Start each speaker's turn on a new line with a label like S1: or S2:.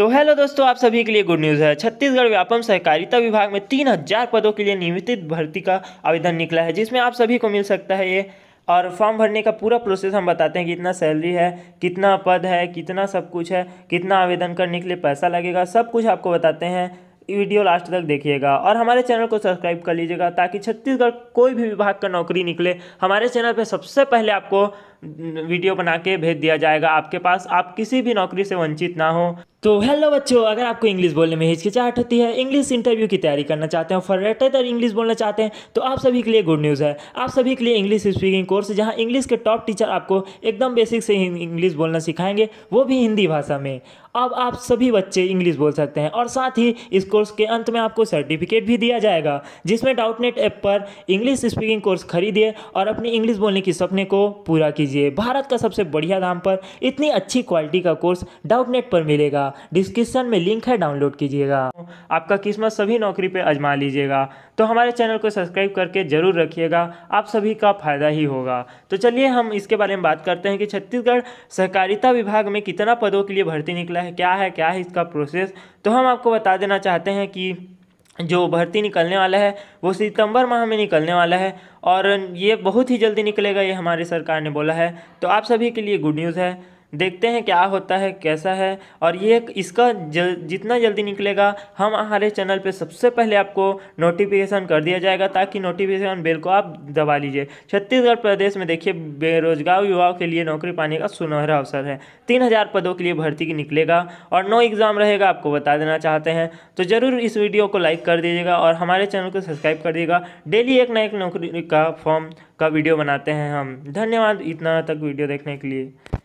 S1: तो हेलो दोस्तों आप सभी के लिए गुड न्यूज़ है छत्तीसगढ़ व्यापम सहकारिता विभाग में तीन हजार पदों के लिए नियमित भर्ती का आवेदन निकला है जिसमें आप सभी को मिल सकता है ये और फॉर्म भरने का पूरा प्रोसेस हम बताते हैं कितना सैलरी है कितना पद है कितना सब कुछ है कितना आवेदन करने के लिए पैसा लगेगा सब कुछ आपको बताते हैं वीडियो लास्ट तक देखिएगा और हमारे चैनल को सब्सक्राइब कर लीजिएगा ताकि छत्तीसगढ़ कोई भी विभाग का नौकरी निकले हमारे चैनल पर सबसे पहले आपको वीडियो बना के भेज दिया जाएगा आपके पास आप किसी भी नौकरी से वंचित ना हो तो हेलो बच्चों अगर आपको इंग्लिश बोलने में हिचकिचाहट होती है इंग्लिश इंटरव्यू की तैयारी करना चाहते हो फर्रेटर इंग्लिश बोलना चाहते हैं तो आप सभी के लिए गुड न्यूज़ है आप सभी के लिए इंग्लिश स्पीकिंग कोर्स जहां इंग्लिश के टॉप टीचर आपको एकदम बेसिक से इंग्लिश बोलना सिखाएंगे वो भी हिंदी भाषा में अब आप सभी बच्चे इंग्लिश बोल सकते हैं और साथ ही इस कोर्स के अंत में आपको सर्टिफिकेट भी दिया जाएगा जिसमें डाउटनेट ऐप पर इंग्लिश स्पीकिंग कोर्स खरीदिए और अपनी इंग्लिश बोलने के सपने को पूरा कीजिए लीजिए भारत का सबसे बढ़िया दाम पर इतनी अच्छी क्वालिटी का कोर्स डाउटनेट पर मिलेगा डिस्क्रिप्शन में लिंक है डाउनलोड कीजिएगा आपका किस्मत सभी नौकरी पर आजमा लीजिएगा तो हमारे चैनल को सब्सक्राइब करके ज़रूर रखिएगा आप सभी का फ़ायदा ही होगा तो चलिए हम इसके बारे में बात करते हैं कि छत्तीसगढ़ सहकारिता विभाग में कितना पदों के लिए भर्ती निकला है क्या है क्या है इसका प्रोसेस तो हम आपको बता देना चाहते हैं कि जो भर्ती निकलने वाला है वो सितंबर माह में निकलने वाला है और ये बहुत ही जल्दी निकलेगा ये हमारी सरकार ने बोला है तो आप सभी के लिए गुड न्यूज़ है देखते हैं क्या होता है कैसा है और ये इसका जल जितना जल्दी निकलेगा हम हमारे चैनल पे सबसे पहले आपको नोटिफिकेशन कर दिया जाएगा ताकि नोटिफिकेशन बेल को आप दबा लीजिए छत्तीसगढ़ प्रदेश में देखिए बेरोजगार युवाओं के लिए नौकरी पाने का सुनहरा अवसर है तीन हज़ार पदों के लिए भर्ती की निकलेगा और नो एग्ज़ाम रहेगा आपको बता देना चाहते हैं तो ज़रूर इस वीडियो को लाइक कर दीजिएगा और हमारे चैनल को सब्सक्राइब कर दीजिएगा डेली एक ना एक नौकरी का फॉर्म का वीडियो बनाते हैं हम धन्यवाद इतना तक वीडियो देखने के लिए